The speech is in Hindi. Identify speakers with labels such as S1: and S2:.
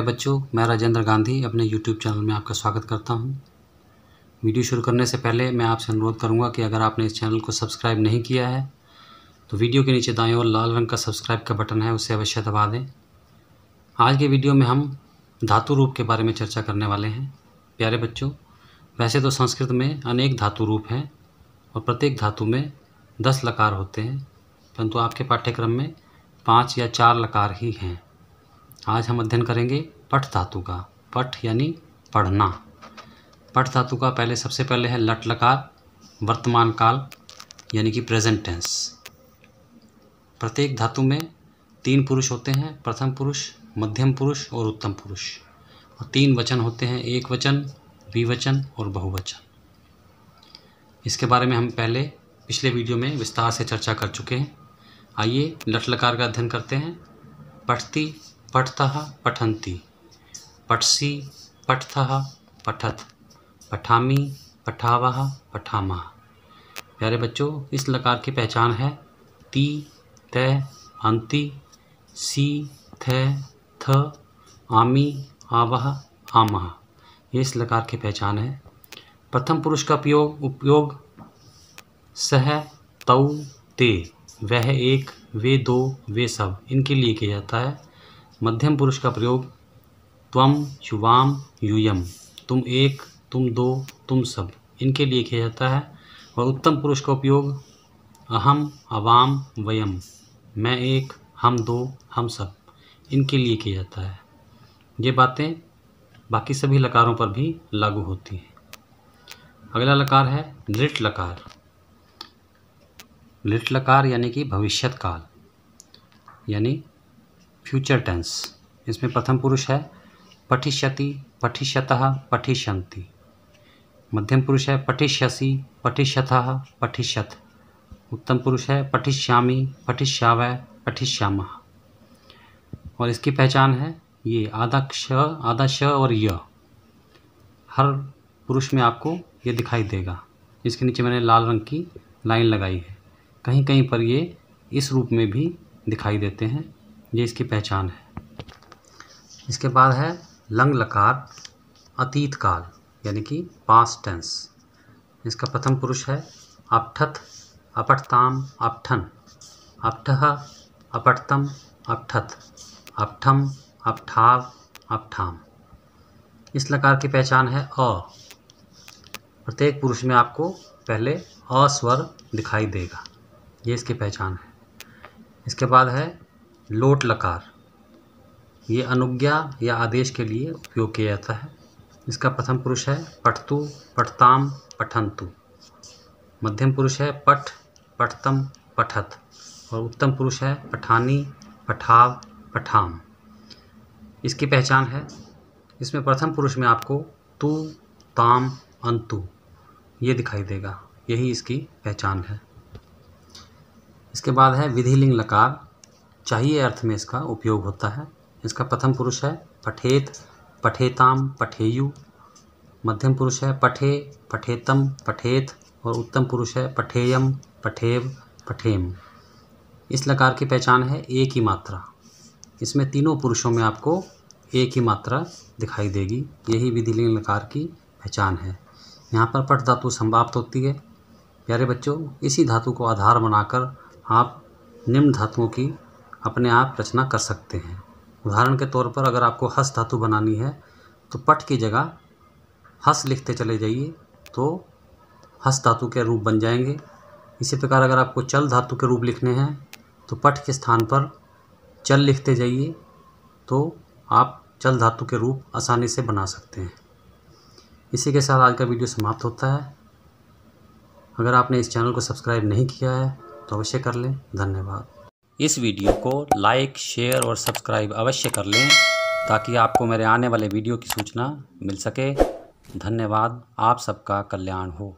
S1: प्यारे बच्चों मैं राजेंद्र गांधी अपने यूट्यूब चैनल में आपका स्वागत करता हूँ वीडियो शुरू करने से पहले मैं आपसे अनुरोध करूँगा कि अगर आपने इस चैनल को सब्सक्राइब नहीं किया है तो वीडियो के नीचे दाएं ओर लाल रंग का सब्सक्राइब का बटन है उसे अवश्य दबा दें आज के वीडियो में हम धातु रूप के बारे में चर्चा करने वाले हैं प्यारे बच्चों वैसे तो संस्कृत में अनेक धातु रूप हैं और प्रत्येक धातु में दस लकार होते हैं परंतु आपके पाठ्यक्रम में पाँच या चार लकार ही हैं आज हम अध्ययन करेंगे पठ धातु का पठ यानी पढ़ना पठ धातु का पहले सबसे पहले है लट लकार वर्तमान काल यानी कि प्रेजेंट टेंस प्रत्येक धातु में तीन पुरुष होते हैं प्रथम पुरुष मध्यम पुरुष और उत्तम पुरुष और तीन वचन होते हैं एक वचन विवचन और बहुवचन इसके बारे में हम पहले पिछले वीडियो में विस्तार से चर्चा कर चुके हैं आइए लट लकार का अध्ययन करते हैं पठती पठतः पठन्ति पठसि पठतः पठत पठामी पठावह पठा प्यारे बच्चों इस लकार की पहचान है ती ते अंति सी थ थ आमी आवह आमह ये इस लकार की पहचान है प्रथम पुरुष का उपयोग उपयोग सह तऊ ते वह एक वे दो वे सब इनके लिए किया जाता है मध्यम पुरुष का प्रयोग त्वम युवाम यूयम तुम एक तुम दो तुम सब इनके लिए किया जाता है और उत्तम पुरुष का उपयोग अहम अवाम वयम मैं एक हम दो हम सब इनके लिए किया जाता है ये बातें बाकी सभी लकारों पर भी लागू होती हैं अगला लकार है लिट लकार लिट लकार यानी कि भविष्यत काल यानी फ्यूचर टेंस इसमें प्रथम पुरुष है पठिष्यति पठिष्यतः पठिष्यंती मध्यम पुरुष है पठिष्यसी पठिष्यथः पठिष्यथ उत्तम पुरुष है पठिष्यामी पठिष्याव पठिष्याम और इसकी पहचान है ये आधा क्ष आधा श और य हर पुरुष में आपको ये दिखाई देगा इसके नीचे मैंने लाल रंग की लाइन लगाई है कहीं कहीं पर ये इस रूप में भी दिखाई देते हैं ये इसकी पहचान है इसके बाद है लंग लकार अतीत काल यानी कि पास टेंस इसका प्रथम पुरुष है अपठथ अपठताम अपठन अपठह अपठतम अपठथ अपठम अपठाव अपठाम इस लकार की पहचान है अ प्रत्येक पुरुष में आपको पहले अस्वर दिखाई देगा ये इसकी पहचान है इसके बाद है लोट लकार ये अनुज्ञा या आदेश के लिए उपयोग किया जाता है इसका प्रथम पुरुष है पठतु पठताम पठंतु मध्यम पुरुष है पठ पठतम पठत और उत्तम पुरुष है पठानी पठाव पठाम इसकी पहचान है इसमें प्रथम पुरुष में आपको तू ताम अंतु ये दिखाई देगा यही इसकी पहचान है इसके बाद है विधिलिंग लकार चाहिए अर्थ में इसका उपयोग होता है इसका प्रथम पुरुष है पठेत पठेताम पठेयु मध्यम पुरुष है पठे पठेतम पठेत और उत्तम पुरुष है पठेयम पठेव पठेम इस लकार की पहचान है एक ही मात्रा इसमें तीनों पुरुषों में आपको एक ही मात्रा दिखाई देगी यही विधिलीन लकार की पहचान है यहाँ पर पट धातु समाप्त होती है प्यारे बच्चों इसी धातु को आधार बनाकर आप निम्न धातुओं की अपने आप रचना कर सकते हैं उदाहरण के तौर पर अगर आपको हस धातु बनानी है तो पट की जगह हस लिखते चले जाइए तो हस धातु के रूप बन जाएंगे इसी प्रकार अगर आपको चल धातु के रूप लिखने हैं तो पट के स्थान पर चल लिखते जाइए तो आप चल धातु के रूप आसानी से बना सकते हैं इसी के साथ आज का वीडियो समाप्त होता है अगर आपने इस चैनल को सब्सक्राइब नहीं किया है तो अवश्य कर लें धन्यवाद इस वीडियो को लाइक शेयर और सब्सक्राइब अवश्य कर लें ताकि आपको मेरे आने वाले वीडियो की सूचना मिल सके धन्यवाद आप सबका कल्याण हो